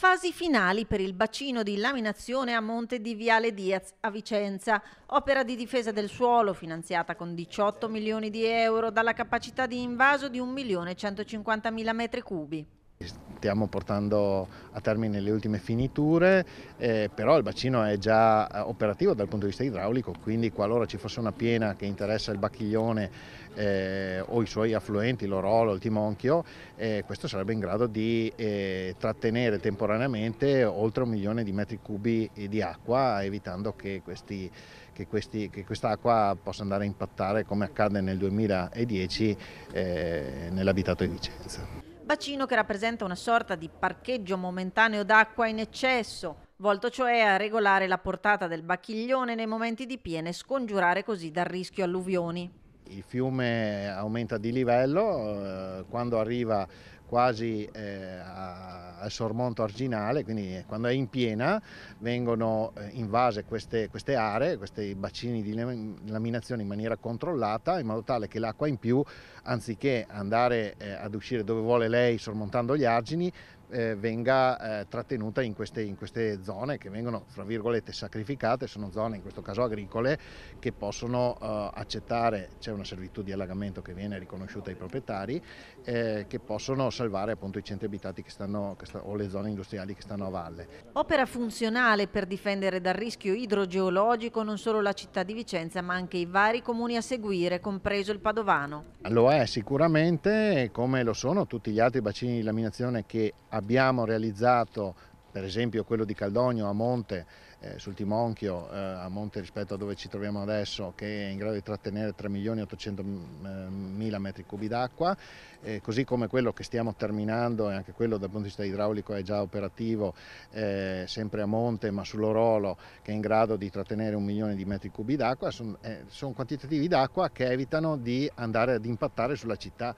Fasi finali per il bacino di laminazione a monte di Viale Diaz a Vicenza, opera di difesa del suolo finanziata con 18 milioni di euro dalla capacità di invaso di 1.150.000 m3. Stiamo portando a termine le ultime finiture, eh, però il bacino è già eh, operativo dal punto di vista idraulico, quindi qualora ci fosse una piena che interessa il Bacchiglione eh, o i suoi affluenti, l'Orolo, il Timonchio, eh, questo sarebbe in grado di eh, trattenere temporaneamente oltre un milione di metri cubi di acqua, evitando che, questi, che, questi, che quest'acqua possa andare a impattare, come accadde nel 2010, eh, nell'abitato di Vicenza bacino che rappresenta una sorta di parcheggio momentaneo d'acqua in eccesso, volto cioè a regolare la portata del bacchiglione nei momenti di piena e scongiurare così dal rischio alluvioni il fiume aumenta di livello, eh, quando arriva quasi eh, al sormonto arginale, quindi quando è in piena vengono eh, invase queste, queste aree, questi bacini di laminazione in maniera controllata in modo tale che l'acqua in più, anziché andare eh, ad uscire dove vuole lei sormontando gli argini, eh, venga eh, trattenuta in queste, in queste, zone che vengono, fra virgolette, sacrificate, sono zone in questo caso agricole che possono eh, accettare, c'è una servitù di allagamento che viene riconosciuta ai proprietari, che possono salvare appunto i centri abitati stanno, o le zone industriali che stanno a valle. Opera funzionale per difendere dal rischio idrogeologico non solo la città di Vicenza ma anche i vari comuni a seguire, compreso il Padovano. Lo è sicuramente come lo sono tutti gli altri bacini di laminazione che abbiamo realizzato per esempio quello di Caldogno a monte, eh, sul Timonchio, eh, a monte rispetto a dove ci troviamo adesso, che è in grado di trattenere 3 milioni 800 eh, mila metri cubi d'acqua, eh, così come quello che stiamo terminando e anche quello dal punto di vista idraulico è già operativo, eh, sempre a monte ma sull'Orolo, che è in grado di trattenere un milione di metri cubi d'acqua, sono eh, son quantitativi d'acqua che evitano di andare ad impattare sulla città.